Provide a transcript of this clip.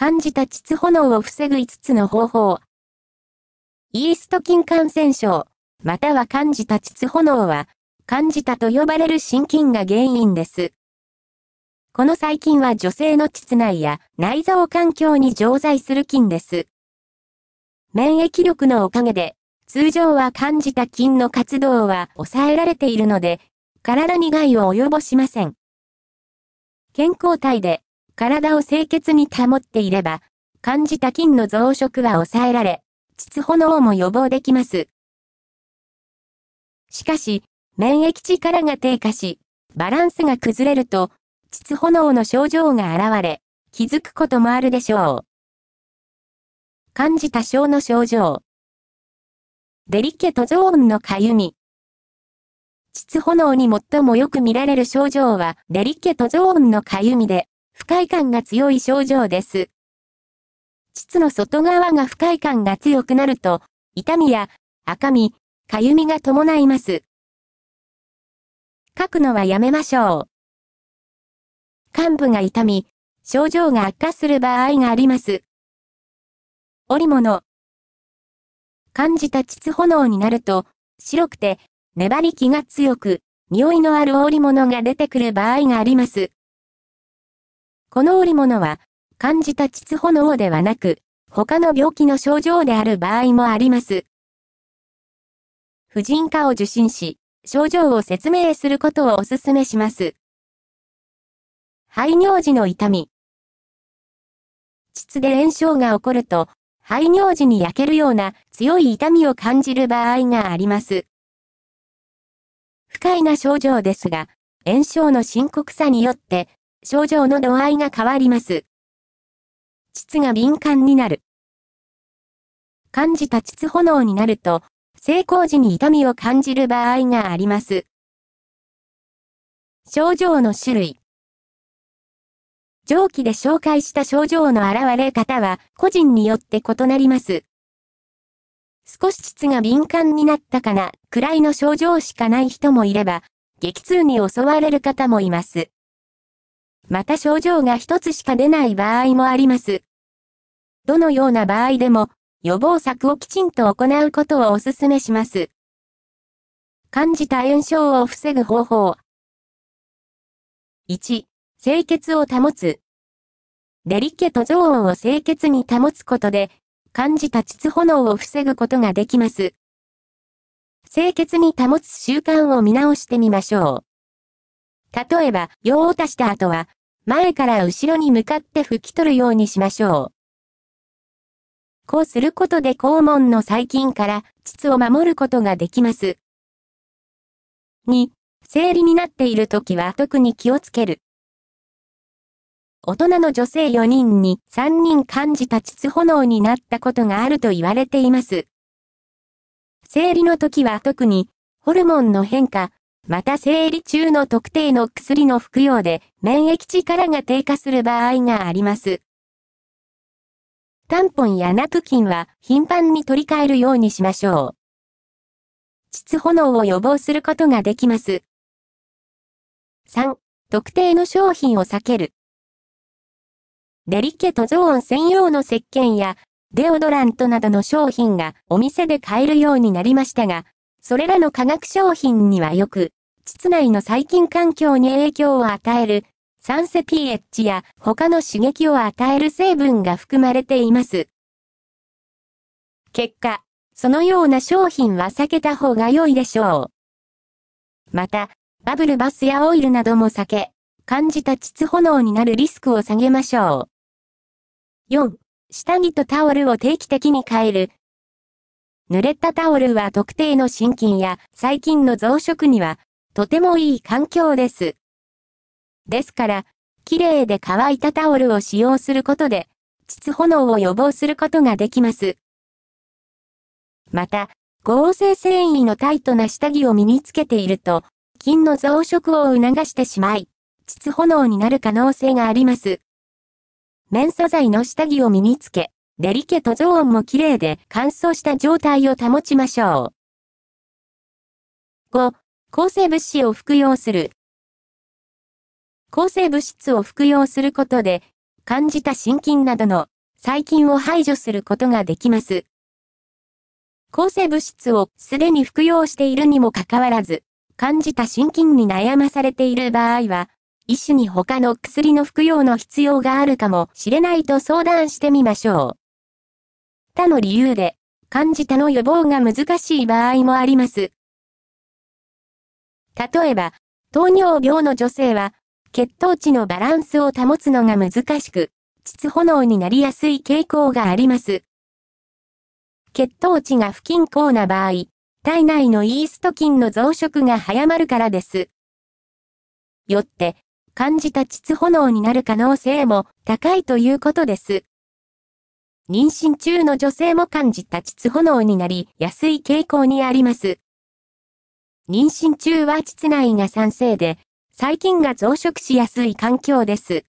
感じた膣炎を防ぐ5つの方法。イースト菌感染症、または感じた膣炎は、感じたと呼ばれる心筋が原因です。この細菌は女性の膣内や内臓環境に常在する菌です。免疫力のおかげで、通常は感じた菌の活動は抑えられているので、体に害を及ぼしません。健康体で体を清潔に保っていれば、感じた菌の増殖は抑えられ、膣炎も予防できます。しかし、免疫力が低下し、バランスが崩れると、膣炎の症状が現れ、気づくこともあるでしょう。感じた症の症状。デリケトゾーンのかゆみ。膣炎に最もよく見られる症状は、デリケトゾーンのかゆみで、不快感が強い症状です。膣の外側が不快感が強くなると、痛みや赤み、かゆみが伴います。書くのはやめましょう。患部が痛み、症状が悪化する場合があります。織物。感じた膣炎になると、白くて、粘り気が強く、匂いのある織物が出てくる場合があります。この織物は、感じた膣炎ではなく、他の病気の症状である場合もあります。婦人科を受診し、症状を説明することをお勧めします。排尿時の痛み。膣で炎症が起こると、排尿時に焼けるような強い痛みを感じる場合があります。不快な症状ですが、炎症の深刻さによって症状の度合いが変わります。膣が敏感になる。感じた膣炎になると、性功時に痛みを感じる場合があります。症状の種類。上記で紹介した症状の現れ方は個人によって異なります。少し膣が敏感になったかな、くらいの症状しかない人もいれば、激痛に襲われる方もいます。また症状が一つしか出ない場合もあります。どのような場合でも、予防策をきちんと行うことをお勧めします。感じた炎症を防ぐ方法。1、清潔を保つ。デリケとーンを清潔に保つことで、感じた膣炎を防ぐことができます。清潔に保つ習慣を見直してみましょう。例えば、用を足した後は、前から後ろに向かって拭き取るようにしましょう。こうすることで肛門の細菌から膣を守ることができます。2、生理になっている時は特に気をつける。大人の女性4人に3人感じた膣炎になったことがあると言われています。生理の時は特に、ホルモンの変化、また生理中の特定の薬の服用で免疫力が低下する場合があります。タンポンやナプキンは頻繁に取り替えるようにしましょう。膣炎を予防することができます。3. 特定の商品を避ける。デリケトゾーン専用の石鹸やデオドラントなどの商品がお店で買えるようになりましたが、それらの化学商品にはよく膣内の細菌環境に影響を与える、酸性 pH や他の刺激を与える成分が含まれています。結果、そのような商品は避けた方が良いでしょう。また、バブルバスやオイルなども避け、感じた膣炎になるリスクを下げましょう。4. 下着とタオルを定期的に変える。濡れたタオルは特定の心筋や細菌の増殖にはとてもいい環境です。ですから、綺麗で乾いたタオルを使用することで、膣炎を予防することができます。また、合成繊維のタイトな下着を身につけていると、菌の増殖を促してしまい、膣炎になる可能性があります。綿素材の下着を身につけ、デリケとゾーンも綺麗で乾燥した状態を保ちましょう。5、抗生物質を服用する。抗生物質を服用することで、感じた心筋などの細菌を排除することができます。抗生物質をすでに服用しているにもかかわらず、感じた心筋に悩まされている場合は、医師に他の薬の服用の必要があるかもしれないと相談してみましょう。他の理由で、感じたの予防が難しい場合もあります。例えば、糖尿病の女性は、血糖値のバランスを保つのが難しく、膣炎になりやすい傾向があります。血糖値が不均衡な場合、体内のイースト菌の増殖が早まるからです。よって、感じた膣炎になる可能性も高いということです。妊娠中の女性も感じた膣炎になりやすい傾向にあります。妊娠中は膣内が酸性で、細菌が増殖しやすい環境です。